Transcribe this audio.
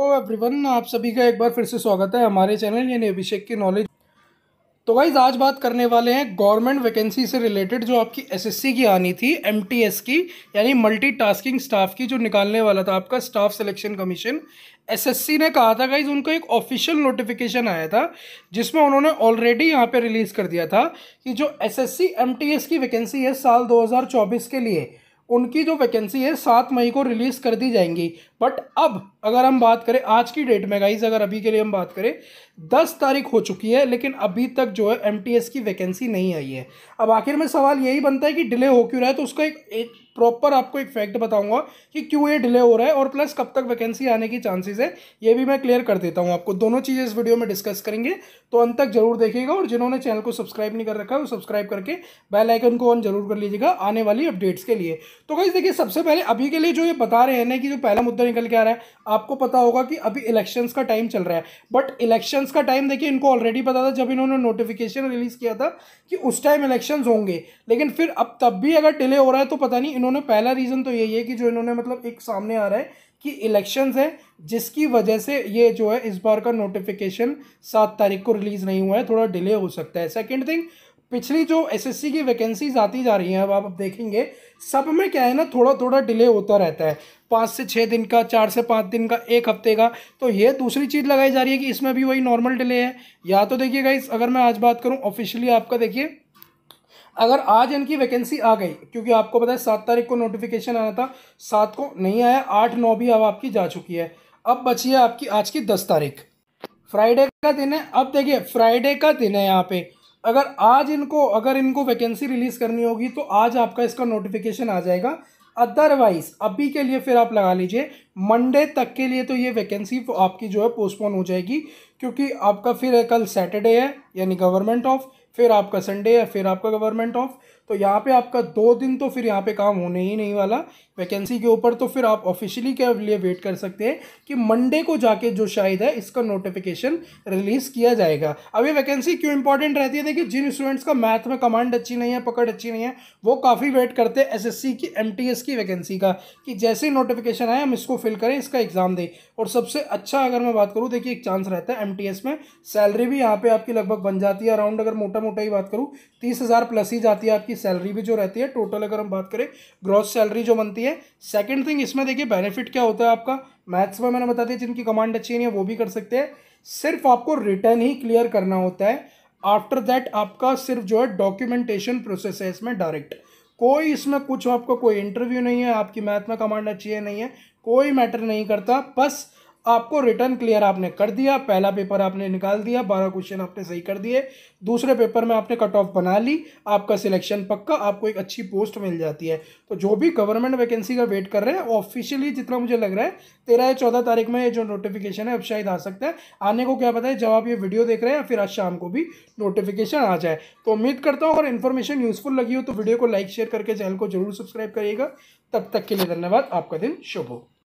तो एवरीवन आप सभी का एक बार फिर से स्वागत है हमारे चैनल यानी अभिषेक की नॉलेज तो वाइज आज बात करने वाले हैं गवर्नमेंट वैकेंसी से रिलेटेड जो आपकी एसएससी की आनी थी एमटीएस की यानी मल्टीटास्किंग स्टाफ की जो निकालने वाला था आपका स्टाफ सिलेक्शन कमीशन एसएससी ने कहा था गाइज उनको एक ऑफिशियल नोटिफिकेशन आया था जिसमें उन्होंने ऑलरेडी यहाँ पे रिलीज़ कर दिया था कि जो एस एस की वैकेंसी है साल दो के लिए उनकी जो वैकेंसी है सात मई को रिलीज़ कर दी जाएंगी बट अब अगर हम बात करें आज की डेट में गाइज अगर अभी के लिए हम बात करें दस तारीख हो चुकी है लेकिन अभी तक जो है एम की वैकेंसी नहीं आई है अब आखिर में सवाल यही बनता है कि डिले हो क्यों रहा है तो उसका एक, एक प्रॉपर आपको एक फैक्ट बताऊंगा कि क्यों ये डिले हो रहा है और प्लस कब तक वैकेंसी आने की चांसेस है ये भी मैं क्लियर कर देता हूँ आपको दोनों चीज़ें इस वीडियो में डिस्कस करेंगे तो अंत तक जरूर देखिएगा और जिन्होंने चैनल को सब्सक्राइब नहीं कर रखा है वो सब्सक्राइब करके बेलाइकन को ऑन जरूर कर लीजिएगा आने वाली अपडेट्स के लिए तो कहीं देखिए सबसे पहले अभी के लिए जो ये बता रहे हैं ना कि जो पहला मुद्दा निकल के आ रहा है आपको पता होगा कि अभी इलेक्शंस का टाइम चल रहा है बट इलेक्शंस का टाइम देखिए इनको ऑलरेडी पता था जब इन्होंने नोटिफिकेशन रिलीज किया था कि उस टाइम इलेक्शंस होंगे लेकिन फिर अब तब भी अगर डिले हो रहा है तो पता नहीं इन्होंने इन्होंने पहला रीज़न तो यही है कि जो इन्होंने मतलब एक सामने आ रहा है कि इलेक्शंस है जिसकी वजह से ये जो है इस बार का नोटिफिकेशन सात तारीख को रिलीज़ नहीं हुआ है थोड़ा डिले हो सकता है सेकेंड थिंग पिछली जो एसएससी की वैकेंसीज आती जा रही हैं अब आप देखेंगे सब में क्या है ना थोड़ा थोड़ा डिले होता रहता है पाँच से छः दिन का चार से पाँच दिन का एक हफ्ते का तो ये दूसरी चीज़ लगाई जा रही है कि इसमें भी वही नॉर्मल डिले है या तो देखिए गाइस अगर मैं आज बात करूँ ऑफिशियली आपका देखिए अगर आज इनकी वैकेंसी आ गई क्योंकि आपको पता है सात तारीख को नोटिफिकेशन आना था सात को नहीं आया आठ नौ भी अब आपकी जा चुकी है अब बची है आपकी आज की दस तारीख फ्राइडे का दिन है अब देखिए फ्राइडे का दिन है यहाँ पे अगर आज इनको अगर इनको वैकेंसी रिलीज़ करनी होगी तो आज आपका इसका नोटिफिकेशन आ जाएगा अदरवाइज अभी के लिए फिर आप लगा लीजिए मंडे तक के लिए तो ये वैकेंसी आपकी जो है पोस्टपोन हो जाएगी क्योंकि आपका फिर कल सैटरडे है यानी गवर्नमेंट ऑफ फिर आपका संडे है फिर आपका गवर्नमेंट ऑफ तो यहाँ पे आपका दो दिन तो फिर यहाँ पे काम होने ही नहीं वाला वैकेंसी के ऊपर तो फिर आप ऑफिशियली के लिए वेट कर सकते हैं कि मंडे को जाके जो शायद है इसका नोटिफिकेशन रिलीज किया जाएगा अब ये वैकेंसी क्यों इंपॉर्टेंट रहती है देखिए जिन स्टूडेंट्स का मैथ में कमांड अच्छी नहीं है पकड़ अच्छी नहीं है वो काफ़ी वेट करते हैं एस की एम की वैकेंसी का कि जैसे ही नोटिफिकेशन आए हम इसको फिल करें इसका एग्ज़ाम दें और सबसे अच्छा अगर मैं बात करूँ देखिए एक चांस रहता है एम में सैलरी भी यहाँ पर आपकी लगभग बन जाती है अराउंड अगर मोटा मोटा ही बात करूँ तीस प्लस ही जाती है आपकी सैलरी भी जो रहती है टोटल अगर हम बात करें ग्रॉस सैलरी जो बनती है सेकेंड थिंग इसमें देखिए बेनिफिट क्या होता है आपका मैथ्स में मैंने बता दिया जिनकी कमांड अच्छी नहीं है वो भी कर सकते हैं सिर्फ आपको रिटर्न ही क्लियर करना होता है आफ्टर दैट आपका सिर्फ जो है डॉक्यूमेंटेशन प्रोसेस है इसमें डायरेक्ट कोई इसमें कुछ आपका कोई इंटरव्यू नहीं है आपकी मैथ में कमांड अच्छी है नहीं है कोई मैटर नहीं करता बस आपको रिटर्न क्लियर आपने कर दिया पहला पेपर आपने निकाल दिया बारह क्वेश्चन आपने सही कर दिए दूसरे पेपर में आपने कट ऑफ बना ली आपका सिलेक्शन पक्का आपको एक अच्छी पोस्ट मिल जाती है तो जो भी गवर्नमेंट वैकेंसी का वेट कर रहे हैं ऑफिशियली जितना मुझे लग रहा है तेरह या चौदह तारीख में ये जो नोटिफिकेशन है अब शायद आ सकता है आने को क्या पता है जब आप ये वीडियो देख रहे हैं फिर आज शाम को भी नोटिफिकेशन आ जाए तो उम्मीद करता हूँ अगर इन्फॉर्मेशन यूजफुल लगी हो तो वीडियो को लाइक शेयर करके चैनल को जरूर सब्सक्राइब करिएगा तब तक के लिए धन्यवाद आपका दिन शुभ हो